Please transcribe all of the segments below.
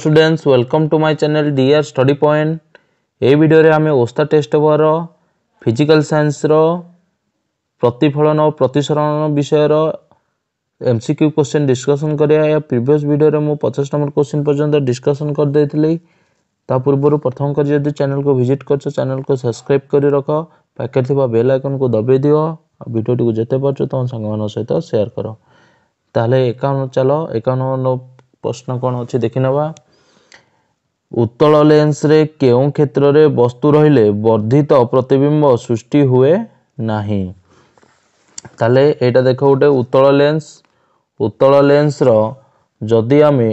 students welcome to my channel DR study point এই ভিডিওরে আমি ওস্তা টেস্ট হওয়ার ফিজিক্যাল সায়েন্সর প্রতিফলন ও প্রতিসরণ বিষয়ের এমসিকিউ কোশ্চেন ডিসকসন করা ইয়া প্রিভিয়স ভিডিওরে মু পচাশ নম্বর কোশ্চেন পর্যন্ত ডিসকসন করেদেইলি তা পূর্বর প্রথম করে যদি চ্যানেলকে ভিজিট করছ চ্যানেলকে সাবস্ক্রাইব করে রখ পাখে থাকা বেল আইকনকে দবাই দিও ভিডিওটি যেতে পারছ তোমার সাংমান সহ সেয়ার কর তাহলে একাউন্ন চাল একাউন্ন প্রশ্ন କ'ଣ ଅଛି ଦେଖିନେବା ଉତ୍ତଳ ଲେନ୍ସରେ କେଉଁ କ୍ଷେତ୍ରରେ ବସ୍ତୁ ରହିଲେ ବର୍ଦ୍ଧିତ ପ୍ରତିବିମ୍ବ ସୃଷ୍ଟି ହୁଏ ନାହିଁ ତାହେଲେ ଏଇଟା ଦେଖ ଗୋଟେ ଉତ୍ତଳ ଲେନ୍ସ ଉତ୍ତଳ ଲେନ୍ସର ଯଦି ଆମେ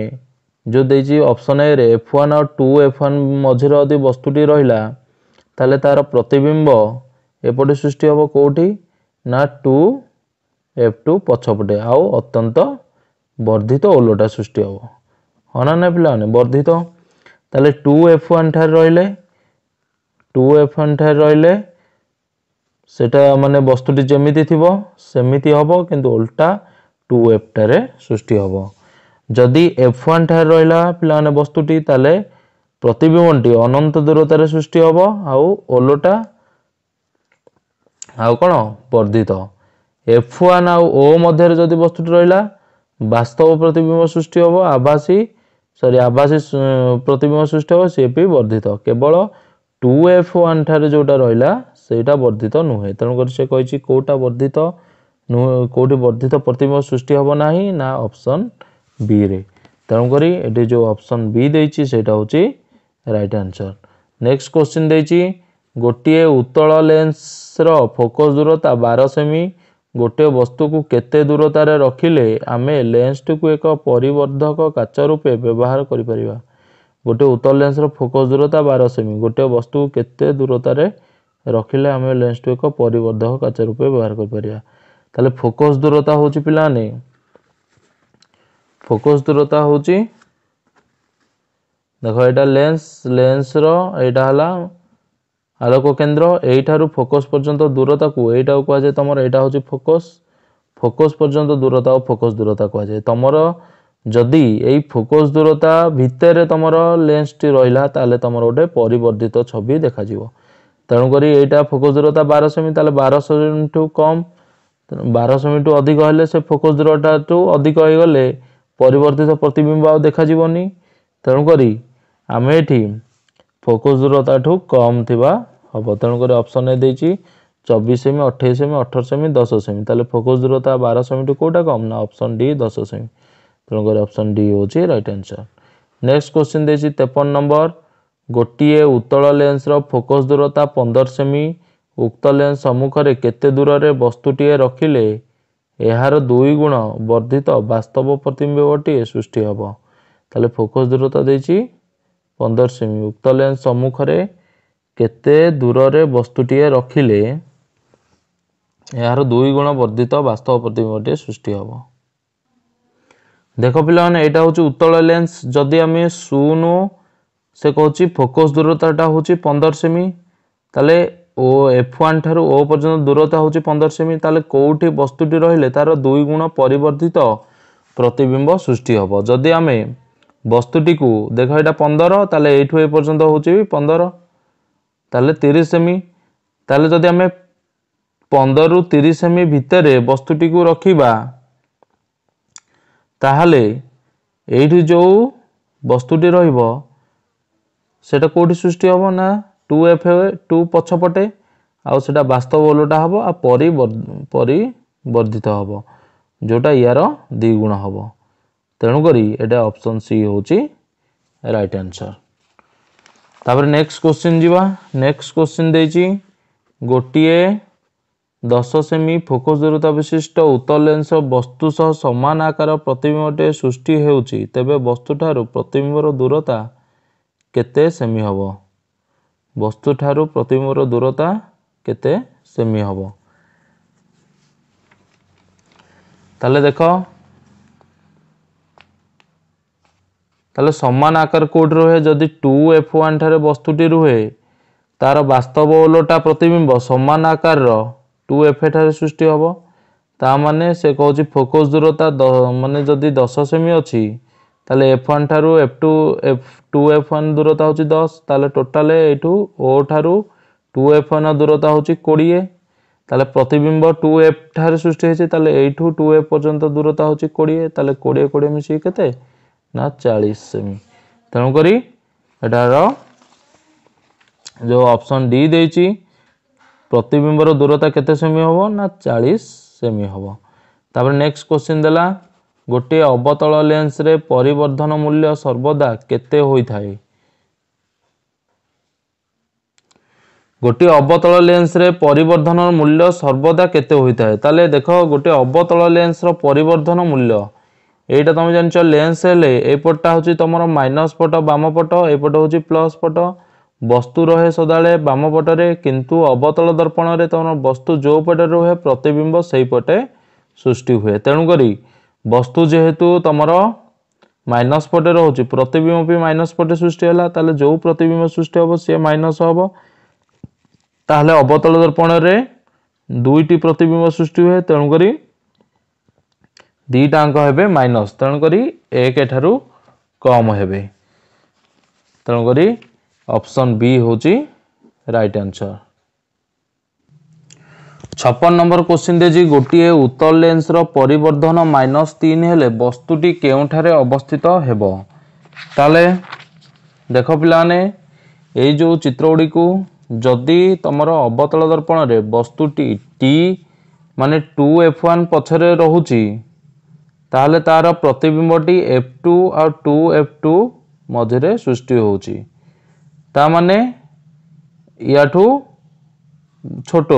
ଯେଉଁ ଦେଇଛି ଅପସନ୍ ଏରେ ଏଫ୍ ୱାନ୍ ଆଉ ଟୁ ଏଫ୍ ୱାନ୍ ମଝିରେ ଯଦି ବସ୍ତୁଟି ରହିଲା ତାହେଲେ ତା'ର ପ୍ରତିବିମ୍ବ ଏପଟେ ସୃଷ୍ଟି ହେବ କେଉଁଠି ନା ଟୁ ଏଫ୍ ଟୁ ପଛପଟେ ଆଉ ଅତ୍ୟନ୍ତ ବର୍ଦ୍ଧିତ ଓଲଟା ସୃଷ୍ଟି ହେବ ହଁ ନା ନାହିଁ ପିଲାମାନେ ବର୍ଦ୍ଧିତ ତାହେଲେ ଟୁ ଏଫ୍ ୱାନ୍ ଠାରେ ରହିଲେ ଟୁ ଏଫ୍ ୱାନ୍ ଠାରେ ରହିଲେ সেটা মানে বস্তুটি যেমিতি থিব সেমিতি হব কিন্তু উল্টা টু এফটারে সৃষ্টি হব যদি এফ ওয়ান ঠারে রহিলা পিলামানে বস্তুটি তাহলে প্রতিবিম্বটি অনন্ত দূরতার সৃষ্টি হব আউ ওলোটা আউ কোণ বর্ধিত এফ ওয়ান আউ ও মধ্যে যদি বস্তুটি রহিলা ବାସ୍ତବ ପ୍ରତିବିମ୍ବ ସୃଷ୍ଟି ହେବ ଆଭାସୀ ସରି ଆଭାସୀ ପ୍ରତିବିମ୍ବ ସୃଷ୍ଟି ହେବ ସିଏ ବି ବର୍ଦ୍ଧିତ କେବଳ ଟୁ ଏଫ୍ ୱାନ୍ ଠାରେ ଯେଉଁଟା ରହିଲା ସେଇଟା ବର୍ଦ୍ଧିତ ନୁହେଁ ତେଣୁକରି ସେ କହିଛି କେଉଁଟା ବର୍ଦ୍ଧିତ ନୁହେଁ କେଉଁଠି ବର୍ଦ୍ଧିତ ପ୍ରତିବିମ୍ବ ସୃଷ୍ଟି ହେବ ନାହିଁ ନା ଅପସନ୍ ବିରେ ତେଣୁକରି ଏଠି ଯେଉଁ ଅପସନ୍ ବି ଦେଇଛି ସେଇଟା ହେଉଛି ରାଇଟ୍ ଆନ୍ସର୍ ନେକ୍ସଟ କୋଶ୍ଚିନ୍ ଦେଇଛି ଗୋଟିଏ ଉତ୍ତଳ ଲେନ୍ସର ଫୋକସ୍ ଦୂରତା ବାର ସେମି ଗୋଟିଏ ବସ୍ତୁକୁ କେତେ ଦୂରତାରେ ରଖିଲେ ଆମେ ଲେନ୍ସଟିକୁ ଏକ ପରିବର୍ଦ୍ଧକ କାଚ ରୂପେ ବ୍ୟବହାର କରିପାରିବା ଗୋଟିଏ ଉତ୍ତର ଲେନ୍ସର ଫୋକସ୍ ଦୂରତା ବାର ସେମି ଗୋଟିଏ ବସ୍ତୁକୁ କେତେ ଦୂରତାରେ ରଖିଲେ ଆମେ ଲେନ୍ସଟିକୁ ଏକ ପରିବର୍ଦ୍ଧକ କାଚ ରୂପେ ବ୍ୟବହାର କରିପାରିବା ତାହେଲେ ଫୋକସ୍ ଦୂରତା ହେଉଛି ପିଲାମାନେ ଫୋକସ୍ ଦୂରତା ହେଉଛି ଦେଖ ଏଇଟା ଲେନ୍ସ ଲେନ୍ସର ଏଇଟା ହେଲା ଆଲୋକ କେନ୍ଦ୍ର ଏଇଠାରୁ ଫୋକସ୍ ପର୍ଯ୍ୟନ୍ତ ଦୂରତାକୁ ଏଇଟାକୁ କୁହାଯାଏ ତୁମର ଏଇଟା ହେଉଛି ଫୋକସ୍ ଫୋକସ୍ ପର୍ଯ୍ୟନ୍ତ ଦୂରତା ଓ ଫୋକସ୍ ଦୂରତା କୁହାଯାଏ ତୁମର ଯଦି ଏଇ ଫୋକସ୍ ଦୂରତା ଭିତରେ ତୁମର ଲେନ୍ସଟି ରହିଲା ତାହେଲେ ତୁମର ଗୋଟେ ପରିବର୍ଦ୍ଧିତ ଛବି ଦେଖାଯିବ ତେଣୁକରି ଏଇଟା ଫୋକସ୍ ଦୂରତା ବାର ସେମି ତାହେଲେ ବାର ସେମିଠୁ କମ୍ ବାର ସେମିଠୁ ଅଧିକ ହେଲେ ସେ ଫୋକସ୍ ଦୂରତାଠୁ ଅଧିକ ହେଇଗଲେ ପରିବର୍ତ୍ତିତ ପ୍ରତିବିମ୍ବ ଆଉ ଦେଖାଯିବନି ତେଣୁକରି ଆମେ ଏଠି ଫୋକସ୍ ଦୂରତା ଠୁ କମ୍ ଥିବା ହେବ ତେଣୁକରି ଅପସନ୍ ଏ ଦେଇଛି ଚବିଶ ସେମି ଅଠେଇଶ ସେମି ଅଠର ସେମି ଦଶ ସେମି ତାହେଲେ ଫୋକସ୍ ଦୂରତା ବାର ସେମି ଠୁ କେଉଁଟା କମ୍ ନା ଅପସନ୍ ଡି ଦଶ ସେମି ତେଣୁକରି ଅପସନ୍ ଡି ହେଉଛି ରାଇଟ୍ ଆନ୍ସର୍ ନେକ୍ସଟ କ୍ୱେଶ୍ଚିନ୍ ଦେଇଛି ତେପନ ନମ୍ବର ଗୋଟିଏ ଉତ୍ତଳ ଲେନ୍ସର ଫୋକସ୍ ଦୂରତା ପନ୍ଦର ସେମି ଉକ୍ତ ଲେନ୍ସ ସମ୍ମୁଖରେ କେତେ ଦୂରରେ ବସ୍ତୁଟିଏ ରଖିଲେ ଏହାର ଦୁଇ ଗୁଣ ବର୍ଦ୍ଧିତ ବାସ୍ତବ ପ୍ରତିମ୍ବଟିଏ ସୃଷ୍ଟି ହେବ ତାହେଲେ ଫୋକସ୍ ଦୂରତା ଦେଇଛି ପନ୍ଦର ସେମି ଉକ୍ତ ଲେନ୍ସ ସମ୍ମୁଖରେ କେତେ ଦୂରରେ ବସ୍ତୁଟିଏ ରଖିଲେ ଏହାର ଦୁଇ ଗୁଣ ବର୍ଦ୍ଧିତ ବାସ୍ତବ ପ୍ରତିବିମ୍ବଟିଏ ସୃଷ୍ଟି ହେବ ଦେଖ ପିଲାମାନେ ଏଇଟା ହେଉଛି ଉତ୍ତଳ ଲେନ୍ସ ଯଦି ଆମେ ଶୂନ ସେ କହୁଛି ଫୋକସ୍ ଦୂରତାଟା ହେଉଛି ପନ୍ଦର ସେମି ତାହେଲେ ଓ ଏଫ୍ ୱାନ୍ ଠାରୁ ଓ ପର୍ଯ୍ୟନ୍ତ ଦୂରତା ହେଉଛି ପନ୍ଦର ସେମି ତାହେଲେ କେଉଁଠି ବସ୍ତୁଟି ରହିଲେ ତା'ର ଦୁଇ ଗୁଣ ପରିବର୍ଦ୍ଧିତ ପ୍ରତିବିମ୍ବ ସୃଷ୍ଟି ହେବ ଯଦି ଆମେ ବସ୍ତୁଟିକୁ ଦେଖ ଏଇଟା ପନ୍ଦର ତାହେଲେ ଏଇଠୁ ଏ ପର୍ଯ୍ୟନ୍ତ ହେଉଛି ବି ପନ୍ଦର ତାହେଲେ ତିରିଶ ସେମି ତାହେଲେ ଯଦି ଆମେ ପନ୍ଦରରୁ ତିରିଶ ସେମି ଭିତରେ ବସ୍ତୁଟିକୁ ରଖିବା ତାହେଲେ ଏଇଠି ଯେଉଁ ବସ୍ତୁଟି ରହିବ ସେଇଟା କେଉଁଠି ସୃଷ୍ଟି ହେବ ନା ଟୁ ଏଫ୍ ଟୁ ପଛପଟେ ଆଉ ସେଇଟା ବାସ୍ତବ ଓଲଟା ହେବ ଆଉ ପରିବର୍ଦ୍ଧିତ ହେବ ଯେଉଁଟା ଏହାର ଦୁଇ ଗୁଣ ହେବ ତେଣୁକରି ଏଇଟା ଅପସନ୍ ସି ହେଉଛି ରାଇଟ୍ ଆନ୍ସର୍ ତାପରେ ନେକ୍ସଟ କୋଶ୍ଚିନ୍ ଯିବା ନେକ୍ସଟ କୋଶ୍ଚିନ୍ ଦେଇଛି ଗୋଟିଏ ଦଶ ସେମି ଫୋକସ୍ ଦୂରତା ବିଶିଷ୍ଟ ଉତ୍ତଲେନ୍ସ ବସ୍ତୁ ସହ ସମାନ ଆକାର ପ୍ରତିବିମ୍ବଟିଏ ସୃଷ୍ଟି ହେଉଛି ତେବେ ବସ୍ତୁଠାରୁ ପ୍ରତିବିମ୍ବର ଦୂରତା କେତେ ସେମି ହେବ ବସ୍ତୁଠାରୁ ପ୍ରତିବିମ୍ବର ଦୂରତା କେତେ ସେମି ହେବ ତାହେଲେ ଦେଖ তাহলে সমান আকার কোড রুহে যদি টু এফ ওয়ান ঠারে বস্তুটি রুহে তার বাস্তব ওলোটা প্রতিবিম্ব সমান আকারর টু এফ এঠারে সৃষ্টি হব তা মানে সে কହୁଛି ফোকস দূরতা মানে যদি দশ সেমি অছি তাহলে এফ ওয়ান ঠারু F two F two F one দূরতা হচ্ছে দশ তাহলে টোটাল এইটু ও ঠারু টু এফ ওয়ান দূরতা হচ্ছে কোড়িয়ে তাহলে প্রতিবিম্ব টু এফ ঠারে সৃষ্টি হয়েছে তাহলে এইটু টু এফ পর্যন্ত দূরতা হচ্ছে কোড়িয়ে তাহলে কোড়িয়ে কোড়িয়ে মিশিয়ে কেতে ନା ଚାଳିଶ ସେମି ତେଣୁକରି ଏଠାର ଯେଉଁ ଅପସନ୍ ଡି ଦେଇଛି ପ୍ରତିବିମ୍ବର ଦୂରତା କେତେ ସେମି ହେବ ନା ଚାଳିଶ ସେମି ହେବ ତାପରେ ନେକ୍ସଟ କ୍ୱେଶ୍ଚିନ୍ ଦେଲା ଗୋଟିଏ ଅବତଳ ଲେନ୍ସରେ ପରିବର୍ଦ୍ଧନ ମୂଲ୍ୟ ସର୍ବଦା କେତେ ହୋଇଥାଏ ଗୋଟିଏ ଅବତଳ ଲେନ୍ସରେ ପରିବର୍ଦ୍ଧନର ମୂଲ୍ୟ ସର୍ବଦା କେତେ ହୋଇଥାଏ ତାହେଲେ ଦେଖ ଗୋଟିଏ ଅବତଳ ଲେନ୍ସର ପରିବର୍ଦ୍ଧନ ମୂଲ୍ୟ এইটা তুমি জানিছ লেন্স ହେଲେ ଏପଟଟା ହେଉଛି ତୁମର ମାଇନସ୍ ପଟ ବାମ ପଟ ଏପଟ ହେଉଛି ପ୍ଲସ୍ ପଟ ବସ୍ତୁ ରହେ ସଦାବେଳେ ବାମ ପଟରେ କିନ୍ତୁ ଅବତଳ ଦର୍ପଣରେ ତୁମର ବସ୍ତୁ ଯେଉଁ ପଟେ ରୁହେ ପ୍ରତିବିମ୍ବ ସେଇପଟେ ସୃଷ୍ଟି ହୁଏ ତେଣୁକରି ବସ୍ତୁ ଯେହେତୁ ତୁମର ମାଇନସ୍ ପଟେ ରହୁଛି ପ୍ରତିବିମ୍ବ ବି ମାଇନସ୍ ପଟେ ସୃଷ୍ଟି ହେଲା ତାହେଲେ ଯେଉଁ ପ୍ରତିବିମ୍ବ ସୃଷ୍ଟି ହେବ ସିଏ ମାଇନସ୍ ହେବ ତାହେଲେ ଅବତଳ ଦର୍ପଣରେ ଦୁଇଟି ପ୍ରତିବିମ୍ବ ସୃଷ୍ଟି ହୁଏ ତେଣୁକରି ଦୁଇଟା ଅଙ୍କ ହେବେ ମାଇନସ୍ ତେଣୁକରି ଏକ ଠାରୁ କମ୍ ହେବେ ତେଣୁକରି ଅପସନ୍ ବି ହେଉଛି ରାଇଟ୍ ଆନ୍ସର୍ ଛପନ ନମ୍ବର କୋଶ୍ଚିନ୍ ଦେଇଛି ଗୋଟିଏ ଉତ୍ତର ଲେନ୍ସର ପରିବର୍ଦ୍ଧନ ମାଇନସ୍ ତିନି ହେଲେ ବସ୍ତୁଟି କେଉଁଠାରେ ଅବସ୍ଥିତ ହେବ ତାହେଲେ ଦେଖ ପିଲାମାନେ ଏଇ ଯେଉଁ ଚିତ୍ର ଗୁଡ଼ିକୁ ଯଦି ତମର ଅବତଳ ଦର୍ପଣରେ ବସ୍ତୁଟି ଟି ମାନେ ଟୁ ଏଫ୍ ୱାନ୍ ପଛରେ ରହୁଛି তাহলে তার প্রতিবিম্বটি এফ টু আর টু এফ টু মধ্যে সৃষ্টি হচ্ছে তা মানে ইয়াঠু ছোট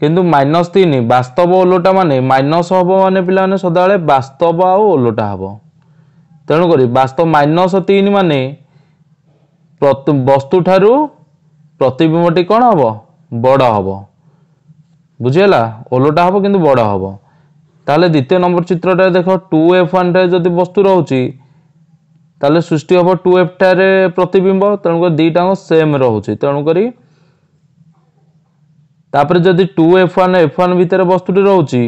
কিন্তু মাইনস তিন বাস্তব ওলোটা মানে মাইনস হব মানে পিলাମାନେ সদাବେଳେ বাস্তব আও ওলোটা হব তেণুকরি বাস্তব মাইনস তিন মানে বস্তু ঠারু প্রতিবিম্বটি কোণ হব বড় হব বুঝিগলা ওলোটা হব কিন্তু বড় হব তাহলে দ্বিতীয় নম্বর চিত্রটায় দেখ টু এফ ওয়ানটায় যদি বস্তু রয়েছে তাহলে সৃষ্টি হব টু এফটার প্রতিবিম্ব তেমকরি দুইটা সেম রয়েছে তেমকরি তাপরে যদি two F one F one ভিতরে বস্তুটি রয়েছে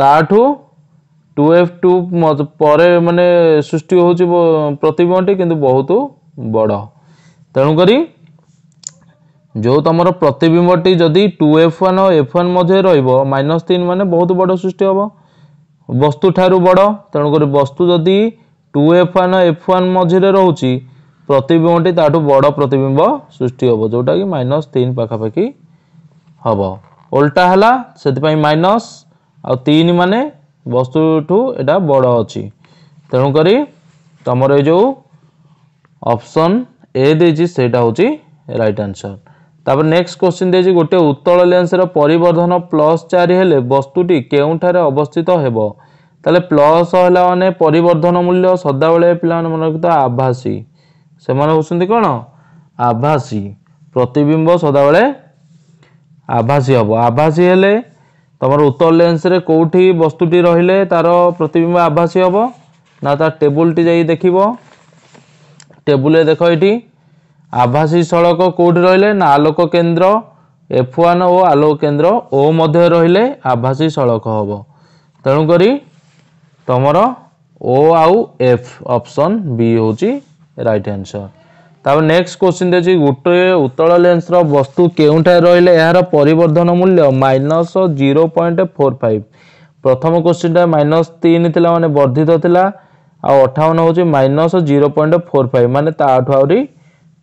তাঠু টু এফ টু পরে মানে সৃষ্টি হচ্ছে প্রতিবিম্বটি কিন্তু বহুত বড় তেমকরি যে তোমার প্রতিবিম্বটি যদি two F one F one মধ্যে রহব মাইনস তিন মানে বহুত বড় সৃষ্টি হব ବସ୍ତୁ ଠାରୁ ବଡ଼ ତେଣୁକରି ବସ୍ତୁ ଯଦି two F one F one ମଝିରେ ରହୁଛି ପ୍ରତିବିମ୍ବଟି ତାଠୁ ବଡ଼ ପ୍ରତିବିମ୍ବ ସୃଷ୍ଟି ହେବ ଯେଉଁଟାକି ମାଇନସ୍ ତିନି ପାଖାପାଖି ହେବ ଓଲଟା ହେଲା ସେଥିପାଇଁ ମାଇନସ୍ ଆଉ ତିନି ମାନେ ବସ୍ତୁଠୁ ଏଇଟା ବଡ଼ ଅଛି ତେଣୁକରି ତୁମର ଏଇ ଯେଉଁ ଅପସନ୍ ଏ ଦେଇଛି ସେଇଟା ହେଉଛି ରାଇଟ୍ ଆନ୍ସର୍ তারপরে নেক্সট কোশ্চিন দিয়েছি ଗୋଟିଏ ଉତ୍ତଳ ଲେନ୍ସର ପରିବର୍ଦ୍ଧନ ପ୍ଲସ୍ ଚାରି ହେଲେ ବସ୍ତୁଟି କେଉଁଠାରେ ଅବସ୍ଥିତ ହେବ ତାହେଲେ ପ୍ଲସ୍ ହେଲା ମାନେ ପରିବର୍ଦ୍ଧନ ମୂଲ୍ୟ ସଦାବେଳେ ପିଲାମାନେ ମନେ ରଖିଥିବା ଆଭାସୀ ସେମାନେ ହେଉଛନ୍ତି କ'ଣ ଆଭାସୀ ପ୍ରତିବିମ୍ବ ସଦାବେଳେ ଆଭାସୀ ହେବ ଆଭାସୀ ହେଲେ ତୁମର ଉତ୍ତର ଲେନ୍ସରେ କେଉଁଠି ବସ୍ତୁଟି ରହିଲେ ତାର ପ୍ରତିବିମ୍ବ ଆଭାସୀ ହେବ ନା ତା ଟେବୁଲଟି ଯାଇ ଦେଖିବ ଟେବୁଲରେ ଦେଖ ଏଠି ଆଭାସୀ ସଳକ କେଉଁଠି ରହିଲେ ନା ଆଲୋକ କେନ୍ଦ୍ର ଏଫ୍ ୱାନ୍ ଓ ଆଲୋକ କେନ୍ଦ୍ର ଓ ମଧ୍ୟ ରହିଲେ ଆଭାସୀ ସଳକ ହେବ ତେଣୁକରି ତୁମର ଓ ଆଉ ଏଫ୍ ଅପସନ୍ ବି ହେଉଛି ରାଇଟ୍ ଆନ୍ସର ତାପରେ ନେକ୍ସଟ କ୍ୱେଶ୍ଚିନ୍ ଦେଇଛି ଗୋଟିଏ ଉତ୍ତଳ ଲେନ୍ସର ବସ୍ତୁ କେଉଁଠାରେ ରହିଲେ ଏହାର ପରିବର୍ଦ୍ଧନ ମୂଲ୍ୟ minus zero point four five ପ୍ରଥମ କ୍ୱେଶ୍ଚିନ୍ଟା ମାଇନସ୍ ତିନି ଥିଲା ମାନେ ବର୍ଦ୍ଧିତ ଥିଲା ଆଉ ଅଠାବନ ହେଉଛି minus zero point four five ମାନେ ତା'ଠୁ ଆହୁରି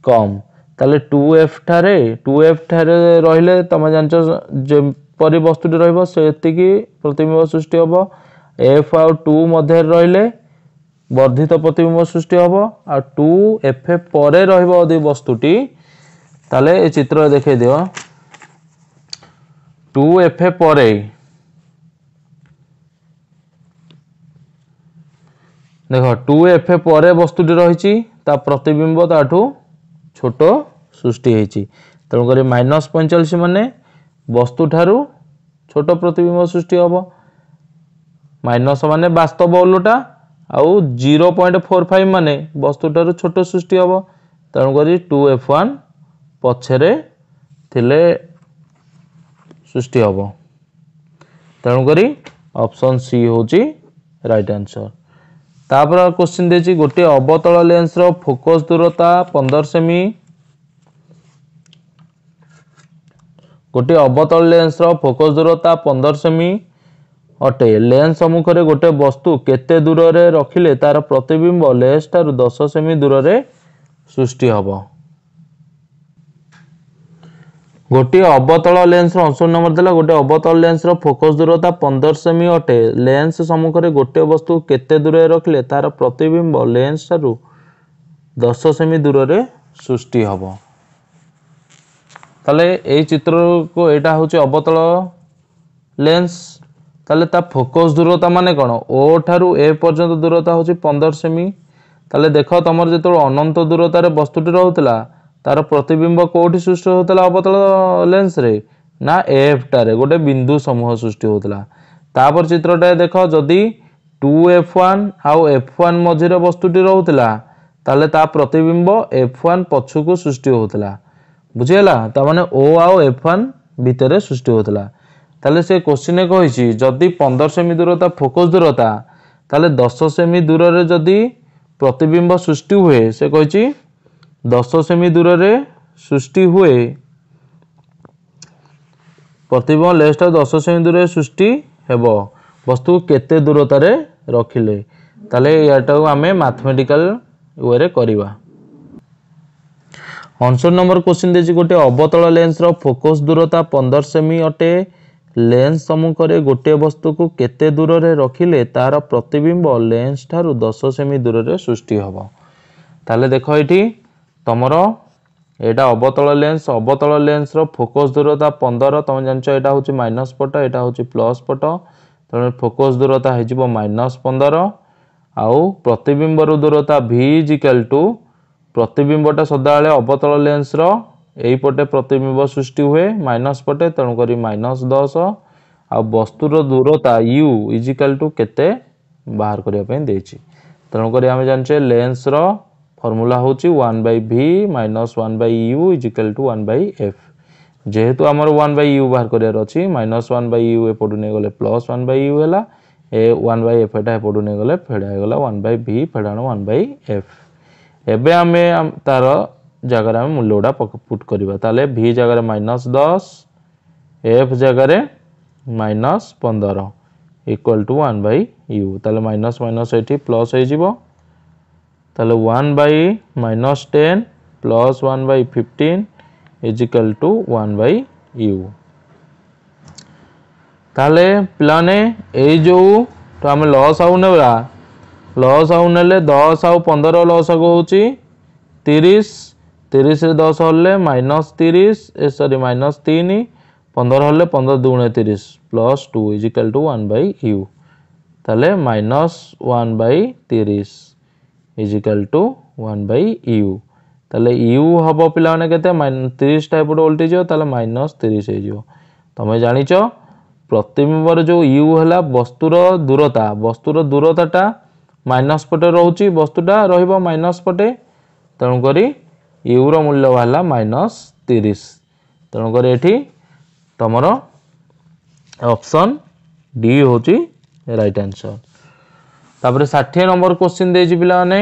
କମ୍ ତାହେଲେ ଟୁ ଏଫ୍ ଠାରେ ଟୁ ଏଫ୍ ଠାରେ ରହିଲେ ତମେ ଜାଣିଛ ଯେପରି ବସ୍ତୁଟି ରହିବ ସେତିକି ପ୍ରତିବିମ୍ବ ସୃଷ୍ଟି ହେବ ଏଫ୍ ଆଉ ଟୁ ମଧ୍ୟରେ ରହିଲେ ବର୍ଦ୍ଧିତ ପ୍ରତିବିମ୍ବ ସୃଷ୍ଟି ହେବ ଆଉ ଟୁ ଏଫ୍ ଏଫ୍ ପରେ ରହିବ ଯଦି ବସ୍ତୁଟି ତାହେଲେ ଏ ଚିତ୍ରରେ ଦେଖେଇଦିଅ ଟୁ ଏଫ୍ এফ ପରେ ଦେଖ ଟୁ ଏଫ୍ এফ ପରେ ବସ୍ତୁଟି ରହିଛି ତା ପ୍ରତିବିମ୍ବ ତାଠୁ ଛୋଟ ସୃଷ୍ଟି ହୋଇଛି ତେଣୁକରି ମାଇନସ୍ ପଇଁଚାଳିଶ ମାନେ ବସ୍ତୁଠାରୁ ଛୋଟ ପ୍ରତିବିମ୍ବ ସୃଷ୍ଟି ହେବ ମାଇନସ୍ ମାନେ ବାସ୍ତବ ଓଲଟା ଆଉ ଜିରୋ ପଏଣ୍ଟ ଫୋର୍ ଫାଇଭ୍ ମାନେ ବସ୍ତୁଠାରୁ ଛୋଟ ସୃଷ୍ଟି ହେବ ତେଣୁକରି ଟୁ ଏଫ୍ ୱାନ୍ ପଛରେ ଥିଲେ ସୃଷ୍ଟି ହେବ ତେଣୁକରି ଅପସନ୍ ସି ହେଉଛି ରାଇଟ୍ ଆନ୍ସର୍ ତାପରେ କୋଶ୍ଚିନ୍ ଦେଇଛି ଗୋଟିଏ ଅବତଳ ଲେନ୍ସର ଫୋକସ୍ ଦୂରତା ପନ୍ଦର ସେମି ଗୋଟିଏ ଅବତଳ ଲେନ୍ସର ଫୋକସ୍ ଦୂରତା ପନ୍ଦର ସେମି ଅଟେ ଲେନ୍ସ ସମ୍ମୁଖରେ ଗୋଟିଏ ବସ୍ତୁ କେତେ ଦୂରରେ ରଖିଲେ ତାର ପ୍ରତିବିମ୍ବ ଲେନ୍ସଠାରୁ ଦଶ ସେମି ଦୂରରେ ସୃଷ୍ଟି ହେବ ଗୋଟିଏ ଅବତଳ ଲେନ୍ସର ଅଣଷଠି ନମ୍ବର ଥିଲା ଗୋଟିଏ ଅବତଳ ଲେନ୍ସର ଫୋକସ୍ ଦୂରତା ପନ୍ଦରଶହ ମି ଅଟେ ଲେନ୍ସ ସମ୍ମୁଖରେ ଗୋଟିଏ ବସ୍ତୁ କେତେ ଦୂରରେ ରଖିଲେ ତାହାର ପ୍ରତିବିମ୍ବ ଲେନ୍ସ ଠାରୁ ଦଶ ସେମି ଦୂରରେ ସୃଷ୍ଟି ହେବ ତାହେଲେ ଏଇ ଚିତ୍ରକୁ ଏଇଟା ହେଉଛି ଅବତଳ ଲେନ୍ସ ତାହେଲେ ତା ଫୋକସ୍ ଦୂରତା ମାନେ କ'ଣ ଓ ଠାରୁ ଏ ପର୍ଯ୍ୟନ୍ତ ଦୂରତା ହେଉଛି ପନ୍ଦର ସେମି ତାହେଲେ ଦେଖ ତୁମର ଯେତେବେଳେ ଅନନ୍ତ ଦୂରତାରେ ବସ୍ତୁଟି ରହୁଥିଲା ତାର ପ୍ରତିବିମ୍ବ କେଉଁଠି ସୃଷ୍ଟି ହେଉଥିଲା ଅବତଳ ଲେନ୍ସରେ ନା ଏଫ୍ଟାରେ ଗୋଟେ ବିନ୍ଦୁ ସମୂହ ସୃଷ୍ଟି ହେଉଥିଲା ତାପରେ ଚିତ୍ରଟା ଦେଖ ଯଦି ଟୁ ଏଫ୍ ୱାନ୍ ଆଉ ଏଫ୍ ୱାନ୍ ମଝିରେ ବସ୍ତୁଟି ରହୁଥିଲା ତାହେଲେ ତା ପ୍ରତିବିମ୍ବ ଏଫ୍ ୱାନ୍ ପଛକୁ ସୃଷ୍ଟି ହେଉଥିଲା ବୁଝିହେଲା ତାମାନେ ଓ ଆଉ ଏଫ୍ ୱାନ୍ ଭିତରେ ସୃଷ୍ଟି ହେଉଥିଲା ତାହେଲେ ସେ କୋଶ୍ଚିନ୍ରେ କହିଛି ଯଦି ପନ୍ଦର ସେମି ଦୂରତା ଫୋକସ୍ ଦୂରତା ତାହେଲେ ଦଶ ସେମି ଦୂରରେ ଯଦି ପ୍ରତିବିମ୍ବ ସୃଷ୍ଟି ହୁଏ ସେ କହିଛି ଦଶ ସେମି ଦୂରରେ ସୃଷ୍ଟି ହୁଏ ପ୍ରତିବିମ୍ବ ଲେସ୍ଟା ଦଶ ସେମି ଦୂରରେ ସୃଷ୍ଟି ହେବ ବସ୍ତୁକୁ କେତେ ଦୂରତାରେ ରଖିଲେ ତାହେଲେ ଏଇଟାକୁ ଆମେ ମ୍ୟାଥମେଟିକାଲ ୱେରେ କରିବା ଅନସର ନମ୍ବର କ୍ୱେଶ୍ଚିନ୍ ଦେଇଛି ଗୋଟିଏ ଅବତଳ ଲେନ୍ସର ଫୋକସ୍ ଦୂରତା ପନ୍ଦର ସେମି ଅଟେ ଲେନ୍ସ ସମ୍ମୁଖରେ ଗୋଟିଏ ବସ୍ତୁକୁ କେତେ ଦୂରରେ ରଖିଲେ ତାର ପ୍ରତିବିମ୍ବ ଲେନ୍ସ ଠାରୁ ଦଶ ସେମି ଦୂରରେ ସୃଷ୍ଟି ହେବ ତାହେଲେ ଦେଖ ଏଇଠି ତୁମର ଏଇଟା ଅବତଳ ଲେନ୍ସ ଅବତଳ ଲେନ୍ସର ଫୋକସ୍ ଦୂରତା ପନ୍ଦର ତୁମେ ଜାଣିଛ ଏଇଟା ହେଉଛି ମାଇନସ୍ ପଟ ଏଇଟା ହେଉଛି ପ୍ଲସ୍ ପଟ ତେଣୁ ଫୋକସ୍ ଦୂରତା ହେଇଯିବ ମାଇନସ୍ ପନ୍ଦର ଆଉ ପ୍ରତିବିମ୍ବର ଦୂରତା ଭି ଇଜ୍ ଇକ୍ୱାଲ୍ ଟୁ ପ୍ରତିବିମ୍ବଟା ସଦାବେଳେ ଅବତଳ ଲେନ୍ସର ଏଇପଟେ ପ୍ରତିବିମ୍ବ ସୃଷ୍ଟି ହୁଏ ମାଇନସ୍ ପଟେ ତେଣୁକରି ମାଇନସ୍ ଦଶ ଆଉ ବସ୍ତୁର ଦୂରତା ୟୁ ଇଜିକାଲ୍ ଟୁ କେତେ ବାହାର କରିବା ପାଇଁ ଦେଇଛି ତେଣୁକରି ଆମେ ଜାଣିଛେ ଲେନ୍ସର फर्मूला हूँ one by V minus one by u is equal to one by F जेहेतु आम वन बु बाहर कर माइनस वन बु एपटू नहीं गले प्लस वन बु है ए वन बै एफ एटा एपटू नहीं गले फेड़ाईगला वन बै भि फेड़ाण वन बै एफ एवं आम तार जगार मूल्य गुड़ा पुट करवा तो भि जगार माइनस दस एफ जगार माइनस पंदर equal to one by U तो माइनस माइनस ये प्लस हो तेल one minus ten plus one by fifteen is equal to one by u प्लाने पे जो तो आम लस आऊ ना लस आऊ ना दस आउ पंदर लस आगे तीस तीस दस हेल्ले माइनस तीस ए सरी माइनस तीन पंदर हेल्ले पंदर दुणे तीस plus two is equal to one by u ताल माइनस वन बिश is equal to one by U ତାହେଲେ ୟୁ ହେବ ପିଲାମାନେ କେତେ ତିରିଶ ଟାଇପ୍ର ଓଲ୍ଟିଜ ତାହେଲେ ମାଇନସ୍ ତିରିଶ ହେଇଯିବ ତୁମେ ଜାଣିଛ ପ୍ରତିବିମ୍ବରେ ଯେଉଁ ୟୁ ହେଲା ବସ୍ତୁର ଦୂରତା ବସ୍ତୁର ଦୂରତାଟା ମାଇନସ୍ ପଟେ ରହୁଛି ବସ୍ତୁଟା ରହିବ ମାଇନସ୍ ପଟେ ତେଣୁକରି ୟୁର ମୂଲ୍ୟ ବାହାରିଲା ମାଇନସ୍ ତିରିଶ ତେଣୁକରି ଏଠି ତୁମର ଅପସନ୍ ଡି ହେଉଛି ରାଇଟ୍ ଆନ୍ସର ତାପରେ ଷାଠିଏ ନମ୍ବର କୋଶ୍ଚିନ୍ ଦେଇଛି ପିଲାମାନେ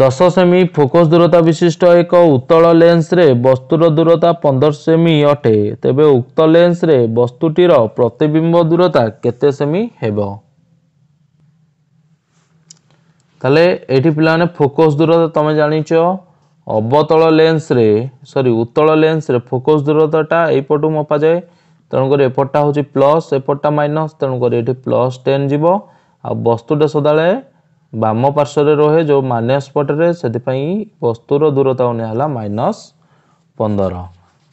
ଦଶ ସେମି ଫୋକସ୍ ଦୂରତା ବିଶିଷ୍ଟ ଏକ ଉତ୍ତଳ ଲେନ୍ସରେ ବସ୍ତୁର ଦୂରତା ପନ୍ଦର ସେମି ଅଟେ ତେବେ ଉକ୍ତ ଲେନ୍ସରେ ବସ୍ତୁଟିର ପ୍ରତିବିମ୍ବ ଦୂରତା କେତେ ସେମି ହେବ ତାହେଲେ ଏଇଠି ପିଲାମାନେ ଫୋକସ୍ ଦୂରତା ତୁମେ ଜାଣିଛ ଅବତଳ ଲେନ୍ସରେ ସରି ଉତ୍ତଳ ଲେନ୍ସରେ ଫୋକସ୍ ଦୂରତାଟା ଏଇପଟୁ ମପାଯାଏ তেমনকরি এপটটা হচ্ছে প্লস এপটটা মাইনস তেমনকরি এটি প্লস টেন যাব আর বস্তুটা সদালে বাম পার্শ্বরে রহে যে মাইনস পটরে সেপাই বস্তুর দূরতা নেওয়া মাইনস পনের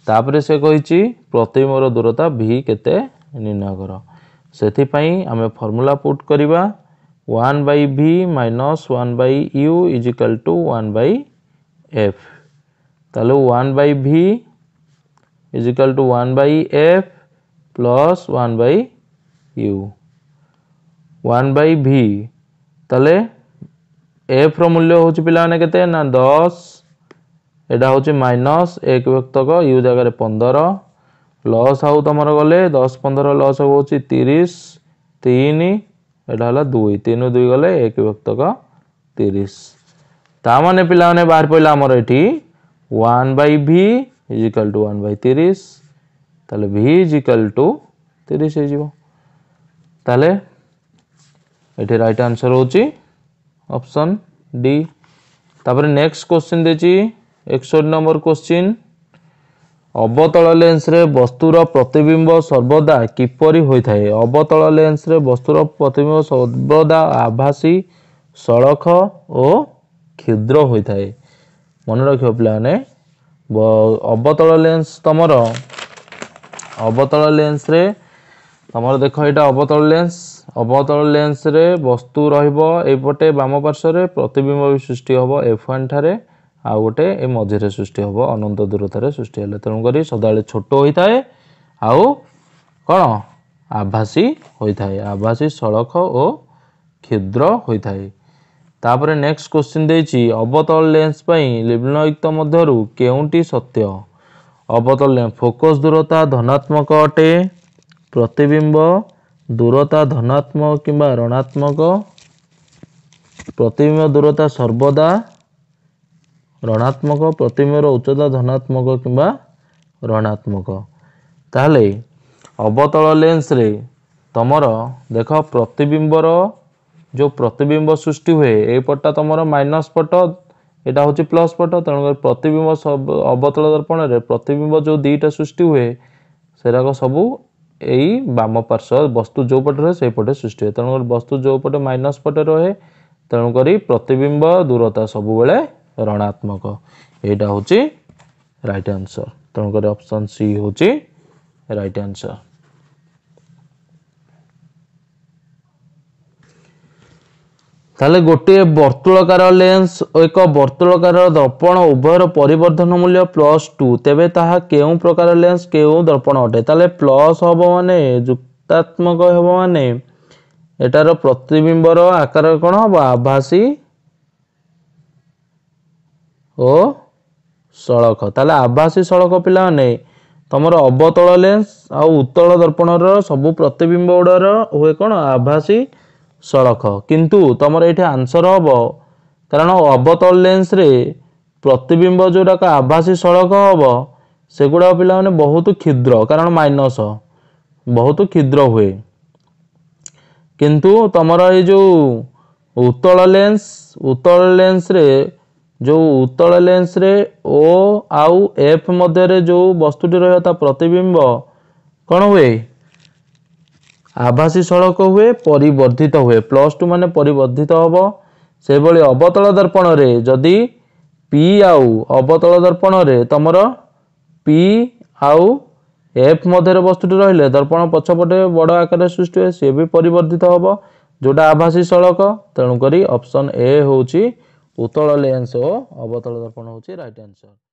তাপরে সে কী প্রতিমর দূরতা ভি কেতে নির্ণয় কর সেপাই আমি ফর্মুলা পুট করা one by V minus one by U is equal to one by F তাহলে one by V is equal to one by F plus one by U one by V তাহলে এফ্র মূল্য হচ্ছে পিলামানে কেতে না দশ এটা হচ্ছে মাইনস এক ব্যক্তক ইউ জায়গায় পনেরো লস হাউ তোমার গলে দশ পনেরো লস হব হচ্ছে তিরিশ তিন এটা হল দুই তিন দুই গলে এক ব্যক্তক তিরিশ তা মানে পিলামানে বাহার পড়লে আমার এটি one by V is equal to one by তিরিশ তাহলে ভি ইজ ইকাল টু তিরিশ হয়েযিব তাহলে এটি রাইট আনসর হচ্ছে অপশন ডি তাপরে নেক্সট কোশ্চিন দিয়েছি একষট্টি নম্বর কোশ্চিন অবতল লেন্সরে বস্তুর প্রতিবিম্ব সর্বদা কিপরি হয়ে থাকে অবতল লেন্সরে বস্তুর প্রতিবিম্ব সর্বদা আভাসী সড়ক ও ক্ষুদ্র হয়ে থাকে মনে রাখিও পিলানে অবতল লেন্স তোমার ଅବତଳ ଲେନ୍ସରେ ତୁମର ଦେଖ ଏଇଟା ଅବତଳ ଲେନ୍ସ ଅବତଳ ଲେନ୍ସରେ ବସ୍ତୁ ରହିବ ଏପଟେ ବାମ ପାର୍ଶ୍ୱରେ ପ୍ରତିବିମ୍ବ ବି ସୃଷ୍ଟି ହେବ ଏଫ୍ ୱାନ୍ ଠାରେ ଆଉ ଗୋଟେ ଏ ମଝିରେ ସୃଷ୍ଟି ହେବ ଅନନ୍ତ ଦୂରତାରେ ସୃଷ୍ଟି ହେଲେ ତେଣୁକରି ସଦାବେଳେ ଛୋଟ ହୋଇଥାଏ ଆଉ କ'ଣ ଆଭାସୀ ହୋଇଥାଏ ଆଭାସୀ ସଳଖ ଓ କ୍ଷୁଦ୍ର ହୋଇଥାଏ ତାପରେ ନେକ୍ସଟ କୋଶ୍ଚିନ୍ ଦେଇଛି ଅବତଳ ଲେନ୍ସ ପାଇଁ ଲିବ୍ନୟୁକ୍ତ ମଧ୍ୟରୁ କେଉଁଟି ସତ୍ୟ अबतल फोकस दूरता धनात्मक अटे प्रतिबिम्ब दूरता धनात्मक कम्बा ऋणात्मक प्रतिविम्ब दूरता सर्वदा ऋणात्मक प्रतिबिम्बर उच्चता धनात्मक कम्बा ऋणात्मक ताले अवतल लेन्से तमर देख प्रतिबिम्बर जो प्रतिविम्ब सृष्टि हे ए पटा तमरो माइनस पट এটা ହେଉଛି ପ୍ଲସ୍ ପଟ ତେଣୁକରି ପ୍ରତିବିମ୍ବ ଅବତଳ ଦର୍ପଣରେ ପ୍ରତିବିମ୍ବ ଯେଉଁ ଦୁଇଟା ସୃଷ୍ଟି ହୁଏ ସେଗୁଡ଼ାକ ସବୁ ଏଇ ବାମ ପାର୍ଶ୍ୱ ବସ୍ତୁ ଯେଉଁ ପଟେ ରହେ ସେଇ ପଟେ ସୃଷ୍ଟି ହୁଏ ତେଣୁକରି ବସ୍ତୁ ଯେଉଁ ପଟେ ମାଇନସ୍ ପଟେ ରହେ ତେଣୁକରି ପ୍ରତିବିମ୍ବ ଦୂରତା ସବୁବେଳେ ଋଣାତ୍ମକ ଏଇଟା ହେଉଛି ରାଇଟ୍ ଆନ୍ସର୍ ତେଣୁକରି ଅପସନ୍ ସି ହେଉଛି ରାଇଟ୍ ଆନ୍ସର୍ ତାହେଲେ ଗୋଟିଏ ବର୍ତ୍ତୁଳକାର ଲେନ୍ସ ଓ ଏକ ବର୍ତ୍ତୁଳକାର ଦର୍ପଣ ଉଭୟର ପରିବର୍ଦ୍ଧନ ମୂଲ୍ୟ ପ୍ଲସ୍ ଟୁ ତେବେ ତାହା କେଉଁ ପ୍ରକାର ଲେନ୍ସ କେଉଁ ଦର୍ପଣ ଅଟେ ତାହେଲେ ପ୍ଲସ୍ ହେବ ମାନେ ଯୁକ୍ତାତ୍ମକ ହେବ ମାନେ ଏଠାର ପ୍ରତିବିମ୍ବର ଆକାର କ'ଣ ହେବ ଆଭାସୀ ଓ ସଳଖ ତାହେଲେ ଆଭାସୀ ସଳଖ ପିଲାମାନେ ତମର ଅବତଳ ଲେନ୍ସ ଆଉ ଉତ୍ତଳ ଦର୍ପଣର ସବୁ ପ୍ରତିବିମ୍ବ ଗୁଡ଼ାର ହୁଏ କ'ଣ ଆଭାସୀ ସଳଖ କିନ୍ତୁ ତମର ଏଠି ଆନ୍ସର ହବ କାରଣ ଅବତଳ ଲେନ୍ସରେ ପ୍ରତିବିମ୍ବ ଯେଉଁଟାକ ଆଭାସୀ ସଳଖ ହବ ସେଗୁଡ଼ାକ ପିଲାମାନେ ବହୁତ କ୍ଷୁଦ୍ର କାରଣ ମାଇନସ ବହୁତ କ୍ଷୁଦ୍ର ହୁଏ କିନ୍ତୁ ତମର ଏଇ ଯେଉଁ ଉତ୍ତଳ ଲେନ୍ସ ଉତ୍ତଳ ଲେନ୍ସରେ ଯେଉଁ ଉତ୍ତଳ ଲେନ୍ସରେ ଓ ଆଉ ଏଫ୍ ମଧ୍ୟରେ ଯେଉଁ ବସ୍ତୁଟି ରହିବ ତା ପ୍ରତିବିମ୍ବ କ'ଣ ହୁଏ ଆଭାସୀ ସଳକ ହୁଏ ପରିବର୍ଦ୍ଧିତ ହୁଏ ପ୍ଲସ୍ ଟୁ ମାନେ ପରିବର୍ଦ୍ଧିତ ହେବ ସେଭଳି ଅବତଳ ଦର୍ପଣରେ ଯଦି ପି ଆଉ ଅବତଳ ଦର୍ପଣରେ ତୁମର ପି ଆଉ ଏଫ୍ ମଧ୍ୟରେ ବସ୍ତୁଟି ରହିଲେ ଦର୍ପଣ ପଛପଟେ ବଡ଼ ଆକାରରେ ସୃଷ୍ଟି ହୁଏ ସିଏ ବି ପରିବର୍ଦ୍ଧିତ ହେବ ଯେଉଁଟା ଆଭାସୀ ସଳକ ତେଣୁକରି ଅପସନ୍ ଏ ହେଉଛି ଉତ୍ତଳ ଲେନ୍ସ ଓ ଅବତଳ ଦର୍ପଣ ହେଉଛି ରାଇଟ୍ ଆନ୍ସର୍